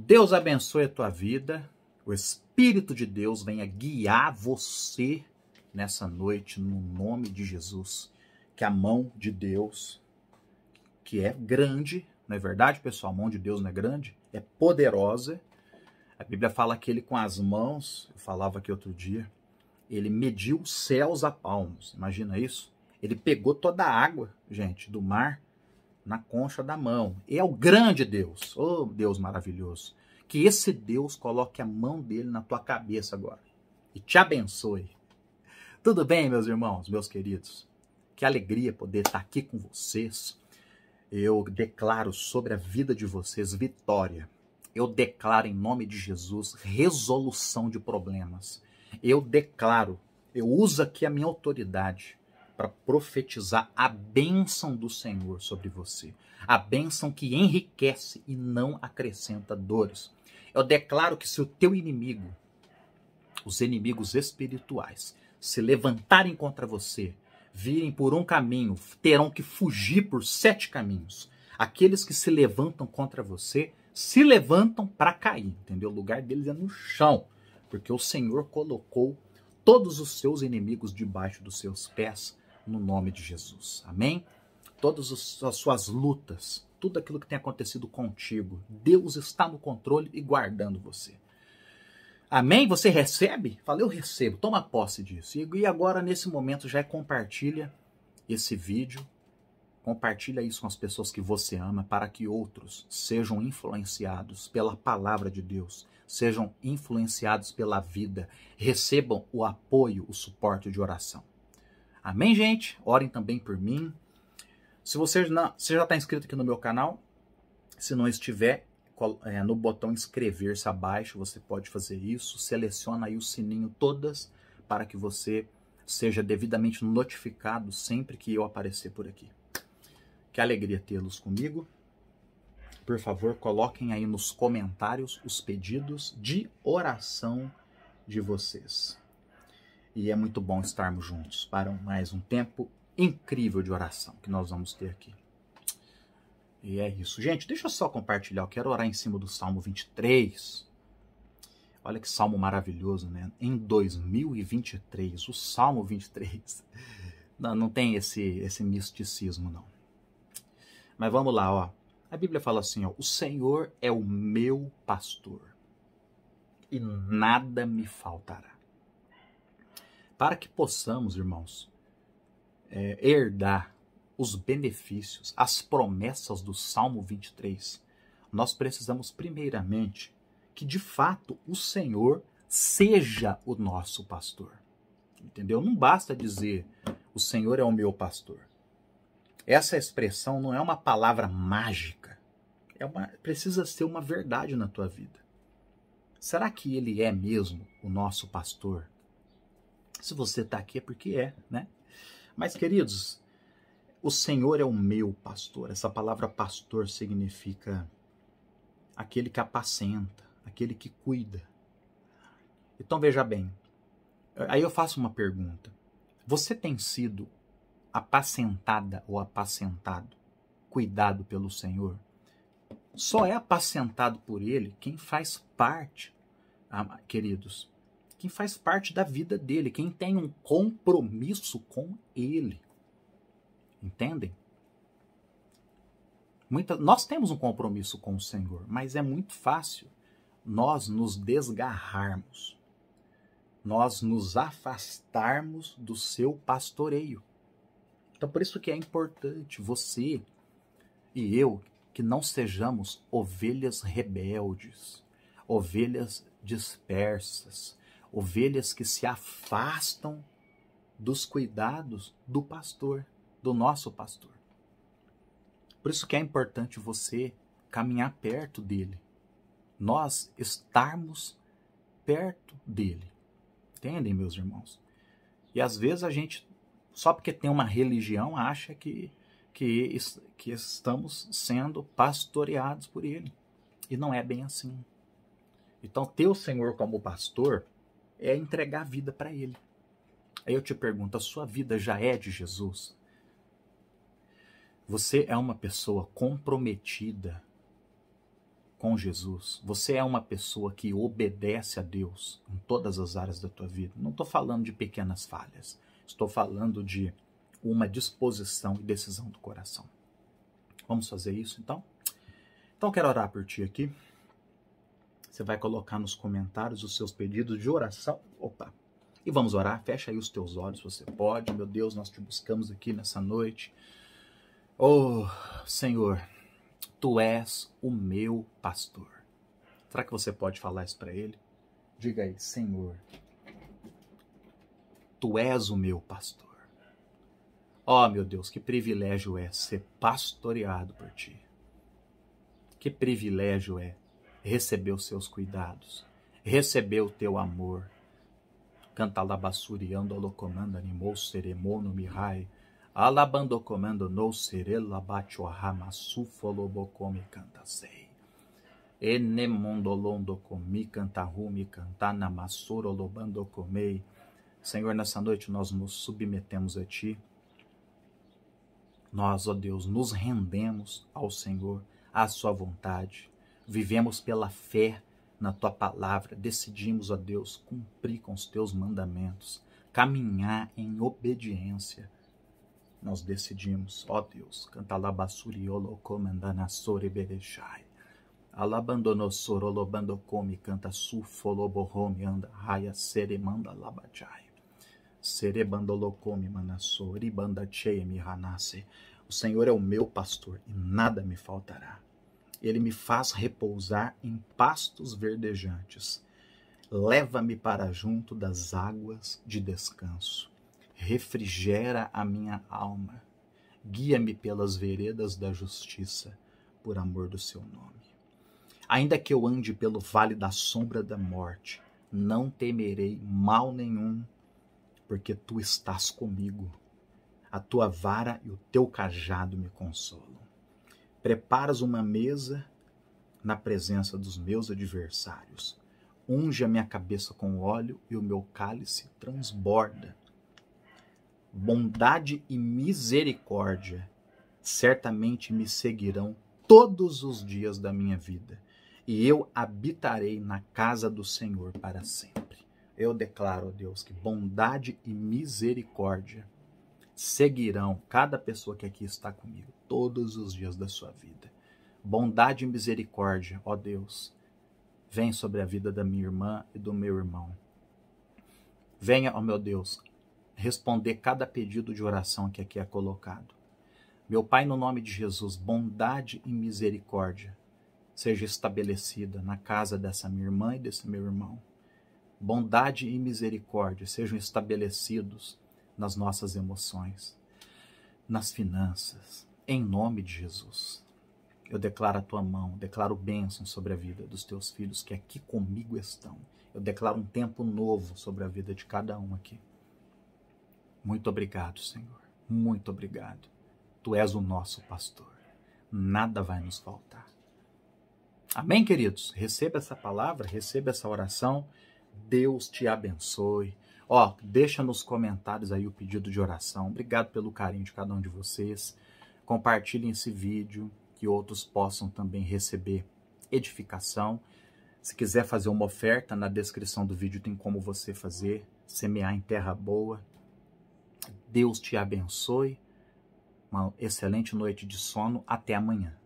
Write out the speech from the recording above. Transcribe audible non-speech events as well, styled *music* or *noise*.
Deus abençoe a tua vida. O Espírito de Deus venha guiar você nessa noite, no nome de Jesus. Que a mão de Deus, que é grande, não é verdade, pessoal? A mão de Deus não é grande, é poderosa. A Bíblia fala que ele com as mãos, eu falava aqui outro dia, ele mediu os céus a palmos. Imagina isso? Ele pegou toda a água, gente, do mar na concha da mão. E é o grande Deus, oh Deus maravilhoso, que esse Deus coloque a mão dele na tua cabeça agora e te abençoe. Tudo bem, meus irmãos, meus queridos? Que alegria poder estar aqui com vocês. Eu declaro sobre a vida de vocês vitória. Eu declaro em nome de Jesus resolução de problemas. Eu declaro, eu uso aqui a minha autoridade para profetizar a bênção do Senhor sobre você. A bênção que enriquece e não acrescenta dores. Eu declaro que se o teu inimigo, os inimigos espirituais, se levantarem contra você, virem por um caminho, terão que fugir por sete caminhos. Aqueles que se levantam contra você, se levantam para cair, entendeu? O lugar deles é no chão, porque o Senhor colocou todos os seus inimigos debaixo dos seus pés no nome de Jesus. Amém? Todas as suas lutas, tudo aquilo que tem acontecido contigo, Deus está no controle e guardando você. Amém? Você recebe? Fala, eu recebo. Toma posse disso. E agora, nesse momento, já é compartilha esse vídeo. Compartilha isso com as pessoas que você ama para que outros sejam influenciados pela palavra de Deus, sejam influenciados pela vida, recebam o apoio, o suporte de oração. Amém, gente? Orem também por mim. Se você, não, você já está inscrito aqui no meu canal, se não estiver, é, no botão inscrever-se abaixo, você pode fazer isso. Seleciona aí o sininho todas para que você seja devidamente notificado sempre que eu aparecer por aqui. Que alegria tê-los comigo. Por favor, coloquem aí nos comentários os pedidos de oração de vocês e é muito bom estarmos juntos para mais um tempo incrível de oração que nós vamos ter aqui. E é isso. Gente, deixa eu só compartilhar. Eu quero orar em cima do Salmo 23. Olha que salmo maravilhoso, né? Em 2023, o Salmo 23. *laughs* Não, não tem esse, esse misticismo, não. Mas vamos lá, ó. A Bíblia fala assim, ó. O Senhor é o meu pastor e nada me faltará para que possamos, irmãos, é, herdar os benefícios, as promessas do Salmo 23, nós precisamos, primeiramente, que de fato o Senhor seja o nosso pastor. Entendeu? Não basta dizer o Senhor é o meu pastor. Essa expressão não é uma palavra mágica. É uma, precisa ser uma verdade na tua vida. Será que ele é mesmo o nosso pastor? Se você está aqui é porque é, né? Mas, queridos, o Senhor é o meu pastor. Essa palavra pastor significa aquele que apacenta, aquele que cuida. Então, veja bem, aí eu faço uma pergunta. Você tem sido apacentada ou apacentado, cuidado pelo Senhor? Só é apacentado por Ele quem faz parte, ah, queridos, quem faz parte da vida dele, quem tem um compromisso com ele. Entendem? Muita, nós temos um compromisso com o Senhor, mas é muito fácil nós nos desgarrarmos, nós nos afastarmos do seu pastoreio. Então, por isso que é importante você e eu que não sejamos ovelhas rebeldes, ovelhas dispersas, ovelhas que se afastam dos cuidados do pastor, do nosso pastor. Por isso que é importante você caminhar perto dele. Nós estarmos perto dele. Entendem, meus irmãos? E às vezes a gente, só porque tem uma religião, acha que, que, que estamos sendo pastoreados por ele. E não é bem assim. Então, ter o Senhor como pastor é entregar a vida para Ele. Aí eu te pergunto: a sua vida já é de Jesus? Você é uma pessoa comprometida com Jesus. Você é uma pessoa que obedece a Deus em todas as áreas da tua vida. Não estou falando de pequenas falhas. Estou falando de uma disposição e decisão do coração. Vamos fazer isso então? Então quero orar por ti aqui. Você vai colocar nos comentários os seus pedidos de oração. Opa! E vamos orar. Fecha aí os teus olhos, você pode. Meu Deus, nós te buscamos aqui nessa noite. Oh, Senhor, tu és o meu pastor. Será que você pode falar isso para ele? Diga aí, Senhor, tu és o meu pastor. Oh, meu Deus, que privilégio é ser pastoreado por ti. Que privilégio é recebeu seus cuidados, recebeu teu amor. Cantalabassuriando alocomando animou seremono mihai, alabando comando no serela batio ramassu folobocome cantasei. Enemondolondo comi cantarrume cantana massoro lobando comei. Senhor, nessa noite nós nos submetemos a Ti. Nós, ó Deus, nos rendemos ao Senhor, à Sua vontade. Vivemos pela fé na tua palavra, decidimos, ó Deus, cumprir com os teus mandamentos, caminhar em obediência. Nós decidimos, ó Deus, cantalabasuriolo comandanassore berechai. Alabandonossorolobandocome canta sufoloborome anda raia sere manda labajai. sere Serebandolocome manassori banda cheia mi hanase. O Senhor é o meu pastor e nada me faltará ele me faz repousar em pastos verdejantes. Leva-me para junto das águas de descanso. Refrigera a minha alma. Guia-me pelas veredas da justiça, por amor do seu nome. Ainda que eu ande pelo vale da sombra da morte, não temerei mal nenhum, porque tu estás comigo. A tua vara e o teu cajado me consolam. Preparas uma mesa na presença dos meus adversários. Unge a minha cabeça com óleo e o meu cálice transborda. Bondade e misericórdia certamente me seguirão todos os dias da minha vida, e eu habitarei na casa do Senhor para sempre. Eu declaro, a Deus, que bondade e misericórdia seguirão cada pessoa que aqui está comigo todos os dias da sua vida. Bondade e misericórdia, ó Deus, vem sobre a vida da minha irmã e do meu irmão. Venha, ó meu Deus, responder cada pedido de oração que aqui é colocado. Meu Pai, no nome de Jesus, bondade e misericórdia seja estabelecida na casa dessa minha irmã e desse meu irmão. Bondade e misericórdia sejam estabelecidos nas nossas emoções, nas finanças. Em nome de Jesus, eu declaro a tua mão, declaro bênção sobre a vida dos teus filhos que aqui comigo estão. Eu declaro um tempo novo sobre a vida de cada um aqui. Muito obrigado, Senhor. Muito obrigado. Tu és o nosso pastor. Nada vai nos faltar. Amém, queridos? Receba essa palavra, receba essa oração. Deus te abençoe. Ó, deixa nos comentários aí o pedido de oração. Obrigado pelo carinho de cada um de vocês. Compartilhem esse vídeo, que outros possam também receber edificação. Se quiser fazer uma oferta, na descrição do vídeo tem como você fazer, semear em terra boa. Deus te abençoe. Uma excelente noite de sono. Até amanhã.